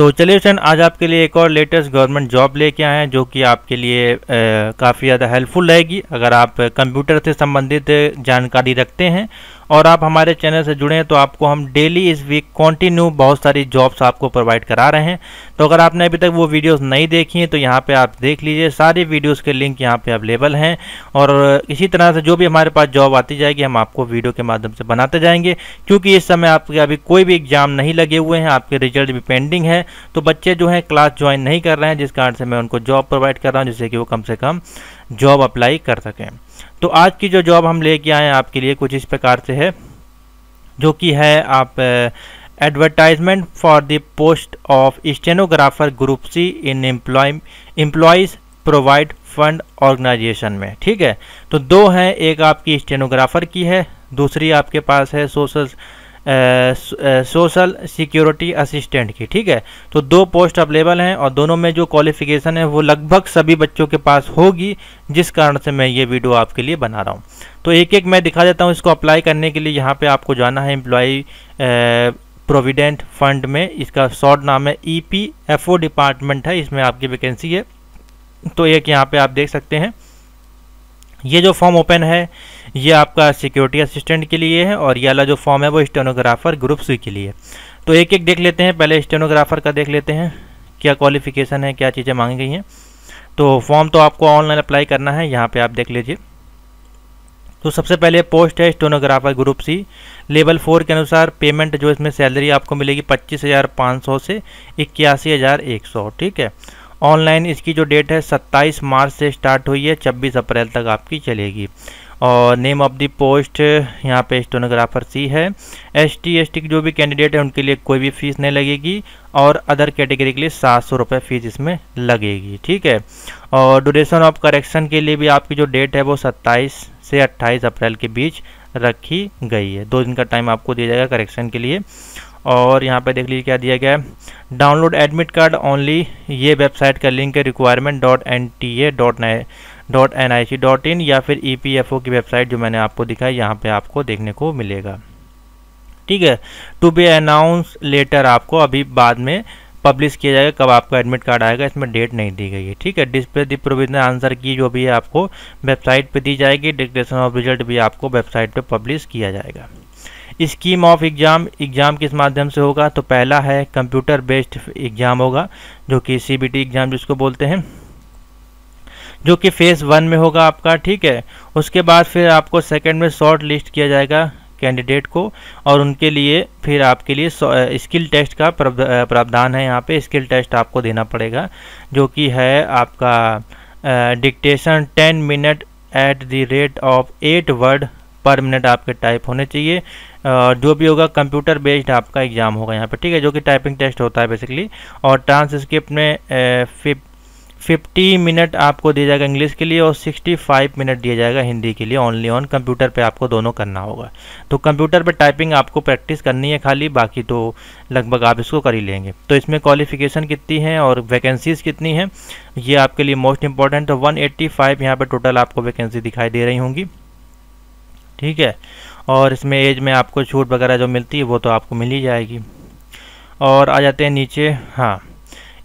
तो चलिए फ्रेंड आज आपके लिए एक और लेटेस्ट गवर्नमेंट जॉब लेके आए हैं जो कि आपके लिए काफ़ी ज़्यादा हेल्पफुल रहेगी अगर आप कंप्यूटर से संबंधित जानकारी रखते हैं और आप हमारे चैनल से जुड़े हैं तो आपको हम डेली इस वीक कंटिन्यू बहुत सारी जॉब्स आपको प्रोवाइड करा रहे हैं तो अगर आपने अभी तक वो वीडियोस नहीं देखी हैं तो यहाँ पे आप देख लीजिए सारी वीडियोस के लिंक यहाँ पे अवेलेबल हैं और इसी तरह से जो भी हमारे पास जॉब आती जाएगी हम आपको वीडियो के माध्यम से बनाते जाएंगे क्योंकि इस समय आपके अभी कोई भी एग्जाम नहीं लगे हुए हैं आपके रिजल्ट भी पेंडिंग है तो बच्चे जो हैं क्लास ज्वाइन नहीं कर रहे हैं जिस कारण से मैं उनको जॉब प्रोवाइड कर रहा हूँ जिससे कि वो कम से कम जॉब अप्लाई कर सकें तो आज की जो जॉब हम लेके आए हैं आपके लिए कुछ इस प्रकार से है जो कि है आप advertisement for the post of stenographer group C in employ employees provide fund organisation में ठीक है तो दो हैं एक आपकी स्टेनोग्राफर की है दूसरी आपके पास है सोशल सोशल सिक्योरिटी असिस्टेंट की ठीक है तो दो पोस्ट अवेलेबल हैं और दोनों में जो क्वालिफिकेशन है वो लगभग सभी बच्चों के पास होगी जिस कारण से मैं ये वीडियो आपके लिए बना रहा हूँ तो एक एक मैं दिखा देता हूँ इसको अप्लाई करने के लिए यहाँ पे आपको जाना है एम्प्लॉई प्रोविडेंट फंड में इसका शॉर्ट नाम है E P F O department है इसमें आपकी वैकेंसी है तो एक यहाँ पर आप देख सकते हैं ये जो फॉर्म ओपन है ये आपका सिक्योरिटी असिस्टेंट के लिए है और ये वाला जो फॉर्म है वो स्टेनोग्राफर ग्रुप सी के लिए तो एक एक देख लेते हैं पहले स्टेनोग्राफर का देख लेते हैं क्या क्वालिफिकेशन है क्या चीज़ें मांगी गई हैं तो फॉर्म तो आपको ऑनलाइन अप्लाई करना है यहाँ पे आप देख लीजिए तो सबसे पहले पोस्ट है stenographer group C level four के अनुसार पेमेंट जो इसमें सैलरी आपको मिलेगी पच्चीस हज़ार पाँच सौ से इक्यासी हज़ार एक सौ ठीक है ऑनलाइन इसकी जो डेट है 27 मार्च से स्टार्ट हुई है 26 अप्रैल तक आपकी चलेगी और नेम ऑफ द पोस्ट यहाँ पे स्टोनोग्राफर सी है एस टी एस टी जो भी कैंडिडेट है उनके लिए कोई भी फीस नहीं लगेगी और अदर कैटेगरी के लिए सात सौ रुपये फ़ीस इसमें लगेगी ठीक है और ड्यूरेशन ऑफ करेक्शन के लिए भी आपकी जो डेट है वो सत्ताईस से अट्ठाईस अप्रैल के बीच रखी गई है दो दिन का टाइम आपको दिया जाएगा करेक्शन के लिए और यहाँ पे देख लीजिए क्या दिया गया है डाउनलोड एडमिट कार्ड ओनली ये वेबसाइट का लिंक है requirement dot N T A dot dot N I C dot in या फिर ई पी एफ ओ की वेबसाइट जो मैंने आपको दिखाई यहाँ पे आपको देखने को मिलेगा ठीक है टू बी अनाउंस लेटर आपको अभी बाद में पब्लिश किया जाएगा कब आपका एडमिट कार्ड आएगा इसमें डेट नहीं दी गई है ठीक है डिस्प्ले दी प्रोविजनल आंसर की जो भी है आपको वेबसाइट पे दी जाएगी डिक्लेरेशन ऑफ रिजल्ट भी आपको वेबसाइट पे पब्लिश किया जाएगा स्कीम ऑफ एग्ज़ाम एग्ज़ाम किस माध्यम से होगा तो पहला है कंप्यूटर बेस्ड एग्ज़ाम होगा जो कि सी एग्ज़ाम जिसको बोलते हैं जो कि फेज़ वन में होगा आपका ठीक है उसके बाद फिर आपको सेकंड में शॉर्ट लिस्ट किया जाएगा कैंडिडेट को और उनके लिए फिर आपके लिए स्किल टेस्ट का प्रावधान है यहाँ पे स्किल टेस्ट आपको देना पड़ेगा जो कि है आपका dictation ten minute at the rate of eight word per minute आपके टाइप होने चाहिए और जो भी होगा कंप्यूटर बेस्ड आपका एग्ज़ाम होगा यहाँ पर ठीक है जो कि टाइपिंग टेस्ट होता है बेसिकली और ट्रांसक्रिप्ट में फिफ्टी मिनट आपको दिया जाएगा इंग्लिश के लिए और सिक्सटी फाइव मिनट दिया जाएगा हिंदी के लिए ओनली ऑन कंप्यूटर पे आपको दोनों करना होगा तो कंप्यूटर पे टाइपिंग आपको प्रैक्टिस करनी है खाली बाकी तो लगभग आप इसको कर ही लेंगे तो इसमें क्वालिफिकेशन कितनी है और वैकेंसीज़ कितनी हैं ये आपके लिए मोस्ट इंपॉर्टेंट तो वन एट्टी फाइव यहाँ पर टोटल आपको वैकेंसी दिखाई दे रही होंगी ठीक है और इसमें एज में आपको छूट वगैरह जो मिलती है वो तो आपको मिल ही जाएगी और आ जाते हैं नीचे हाँ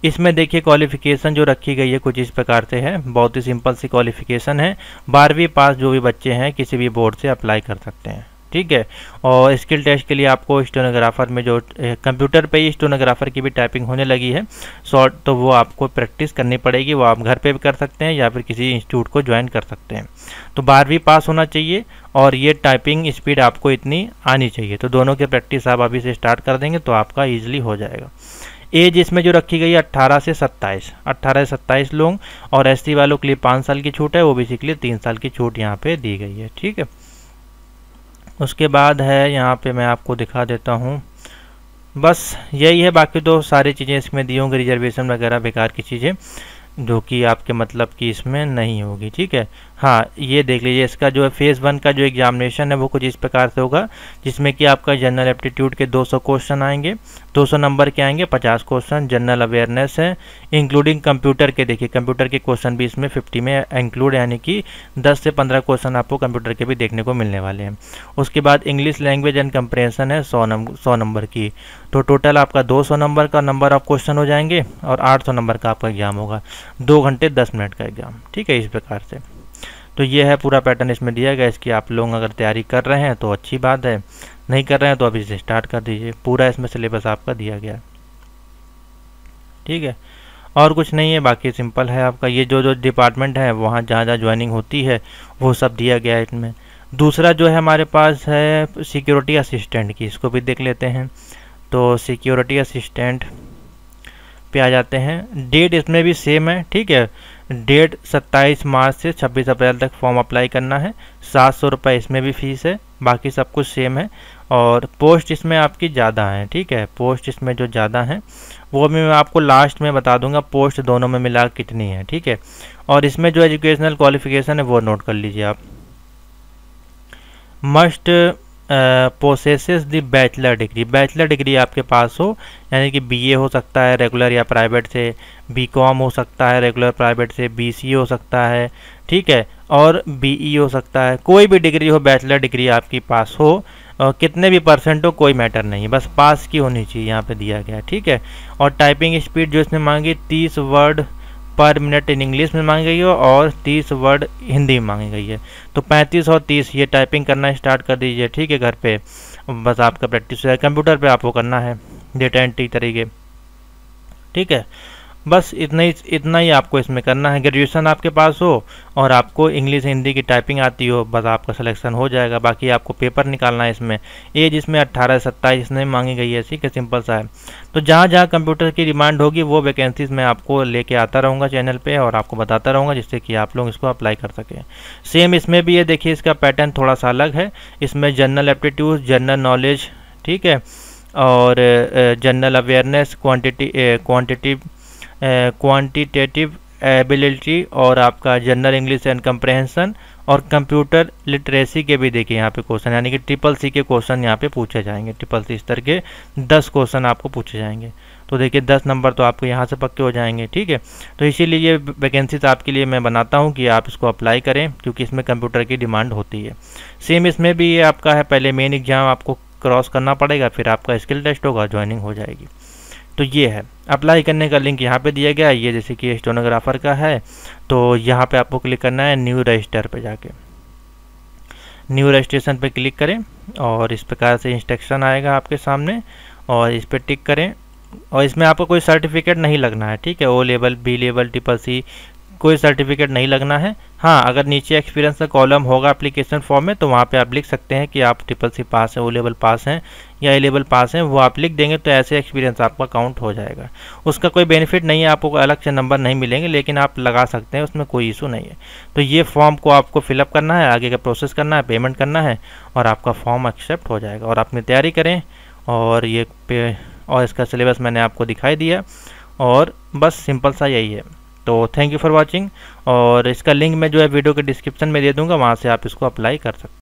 इसमें देखिए क्वालिफ़िकेशन जो रखी गई है कुछ इस प्रकार से है बहुत ही सिंपल सी क्वालिफ़िकेशन है बारहवीं पास जो भी बच्चे हैं किसी भी बोर्ड से अप्लाई कर सकते हैं ठीक है और स्किल टेस्ट के लिए आपको स्टोनोग्राफर में जो कंप्यूटर पे ही स्टोनोग्राफर की भी टाइपिंग होने लगी है शॉर्ट तो वो आपको प्रैक्टिस करनी पड़ेगी वो आप घर पे भी कर सकते हैं या फिर किसी इंस्टीट्यूट को ज्वाइन कर सकते हैं तो बारहवीं पास होना चाहिए और ये टाइपिंग स्पीड आपको इतनी आनी चाहिए तो दोनों की प्रैक्टिस आप अभी से स्टार्ट कर देंगे तो आपका ईजिली हो जाएगा एज इसमें जो रखी गई है अट्ठारह से सत्ताईस अट्ठारह से सत्ताईस लोग और एस वालों के लिए पाँच साल की छूट है वो बेसिकली तीन साल की छूट यहाँ पर दी गई है ठीक है उसके बाद है यहाँ पे मैं आपको दिखा देता हूँ बस यही है बाकी तो सारी चीज़ें इसमें दी होंगी रिजर्वेशन वगैरह बेकार की चीज़ें जो कि आपके मतलब कि इसमें नहीं होगी ठीक है हाँ ये देख लीजिए इसका जो है फेज़ वन का जो एग्जामिनेशन है वो कुछ इस प्रकार से होगा जिसमें कि आपका जनरल एप्टीट्यूड के 200 क्वेश्चन आएंगे 200 नंबर के आएंगे 50 क्वेश्चन जनरल अवेयरनेस है इंक्लूडिंग कंप्यूटर के देखिए कंप्यूटर के क्वेश्चन भी इसमें 50 में इंक्लूड यानी कि 10 से 15 क्वेश्चन आपको कंप्यूटर के भी देखने को मिलने वाले हैं उसके बाद इंग्लिश लैंग्वेज एंड कंप्रेंसन है सौ नंबर की तो टोटल आपका 200 नंबर का नंबर ऑफ क्वेश्चन हो जाएंगे और 800 नंबर का आपका एग्जाम होगा दो घंटे दस मिनट का एग्जाम ठीक है इस प्रकार से तो ये है पूरा पैटर्न इसमें दिया गया इसकी आप लोग अगर तैयारी कर रहे हैं तो अच्छी बात है नहीं कर रहे हैं तो अभी इसे स्टार्ट कर दीजिए पूरा इसमें सिलेबस आपका दिया गया ठीक है और कुछ नहीं है बाकी सिंपल है आपका ये जो जो डिपार्टमेंट है वहाँ जहाँ जहाँ ज्वाइनिंग होती है वो सब दिया गया है इसमें दूसरा जो है हमारे पास है सिक्योरिटी असिस्टेंट की इसको भी देख लेते हैं तो सिक्योरिटी असिस्टेंट पे आ जाते हैं डेट इसमें भी सेम है ठीक है डेट 27 मार्च से 26 अप्रैल तक फॉर्म अप्लाई करना है सात सौ रुपये इसमें भी फ़ीस है बाकी सब कुछ सेम है और पोस्ट इसमें आपकी ज़्यादा है ठीक है पोस्ट इसमें जो ज़्यादा है वो भी मैं आपको लास्ट में बता दूंगा पोस्ट दोनों में मिला कितनी है ठीक है और इसमें जो एजुकेशनल क्वालिफिकेशन है वो नोट कर लीजिए आप must possess the bachelor degree bachelor degree आपके पास हो यानी कि बीए हो सकता है रेगुलर या प्राइवेट से बीकॉम हो सकता है रेगुलर प्राइवेट से बीसी हो सकता है ठीक है और बीई e हो सकता है कोई भी डिग्री हो बैचलर डिग्री आपके पास हो और कितने भी परसेंट हो कोई मैटर नहीं बस पास की होनी चाहिए यहाँ पे दिया गया ठीक है और टाइपिंग स्पीड जो इसने मांगी तीस word per minute in English में मांगी गई है और तीस वर्ड हिंदी में मांगी गई है तो पैंतीस और तीस ये टाइपिंग करना स्टार्ट कर दीजिए ठीक है घर पे बस आपका प्रैक्टिस जाए कंप्यूटर पे आपको करना है डेटा एंट्री तरीके ठीक है बस इतना ही इतना ही आपको इसमें करना है ग्रेजुएशन आपके पास हो और आपको इंग्लिश हिंदी की टाइपिंग आती हो बस आपका सिलेक्शन हो जाएगा बाकी आपको पेपर निकालना है इसमें एज इसमें अट्ठारह सत्ताईस इसमें मांगी गई है ठीक है सिंपल सा है तो जहाँ जहाँ कंप्यूटर की डिमांड होगी वो वैकेंसीज मैं आपको लेके आता रहूँगा चैनल पर और आपको बताता रहूँगा जिससे कि आप लोग इसको अप्लाई कर सकें सेम इसमें भी ये देखिए इसका पैटर्न थोड़ा सा अलग है इसमें जनरल एप्टीट्यूड जनरल नॉलेज ठीक है और general awareness quantity quantity quantitative ability और आपका जनरल इंग्लिश एंड कंप्रहेंसन और कंप्यूटर लिटरेसी के भी देखिए यहाँ पे क्वेश्चन यानी कि ट्रिपल सी के क्वेश्चन यहाँ पे पूछे जाएंगे ट्रिपल सी स्तर के दस क्वेश्चन आपको पूछे जाएंगे तो देखिए दस नंबर तो आपको यहाँ से पक्के हो जाएंगे ठीक है तो इसीलिए ये वैकेंसीज आपके लिए मैं बनाता हूँ कि आप इसको अप्लाई करें क्योंकि इसमें कंप्यूटर की डिमांड होती है सेम इसमें भी ये आपका है पहले मेन एग्जाम आपको क्रॉस करना पड़ेगा फिर आपका स्किल टेस्ट होगा ज्वाइनिंग हो जाएगी तो ये है अप्लाई करने का लिंक यहाँ पे दिया गया है ये जैसे कि स्टोनोग्राफर का है तो यहाँ पे आपको क्लिक करना है न्यू रजिस्टर पे जाके न्यू रजिस्ट्रेशन पे क्लिक करें और इस प्रकार से इंस्ट्रक्शन आएगा आपके सामने और इस पर टिक करें और इसमें आपको कोई सर्टिफिकेट नहीं लगना है ठीक है O level B level triple C कोई सर्टिफिकेट नहीं लगना है हाँ अगर नीचे एक्सपीरियंस का कॉलम होगा एप्लीकेशन फॉर्म में तो वहाँ पे आप लिख सकते हैं कि आप ट्रिपल सी पास हैं ओ लेवल पास हैं या ए लेवल पास हैं वो आप लिख देंगे तो ऐसे एक्सपीरियंस आपका काउंट हो जाएगा उसका कोई बेनिफिट नहीं है आपको अलग से नंबर नहीं मिलेंगे लेकिन आप लगा सकते हैं उसमें कोई इशू नहीं है तो ये फॉर्म को आपको फिलअप करना है आगे का प्रोसेस करना है पेमेंट करना है और आपका फॉर्म एक्सेप्ट हो जाएगा और अपनी तैयारी करें और ये और इसका सिलेबस मैंने आपको दिखाई दिया और बस सिंपल सा यही है तो थैंक यू फॉर वॉचिंग और इसका लिंक मैं जो है वीडियो के डिस्क्रिप्शन में दे दूँगा वहाँ से आप इसको अप्लाई कर सकते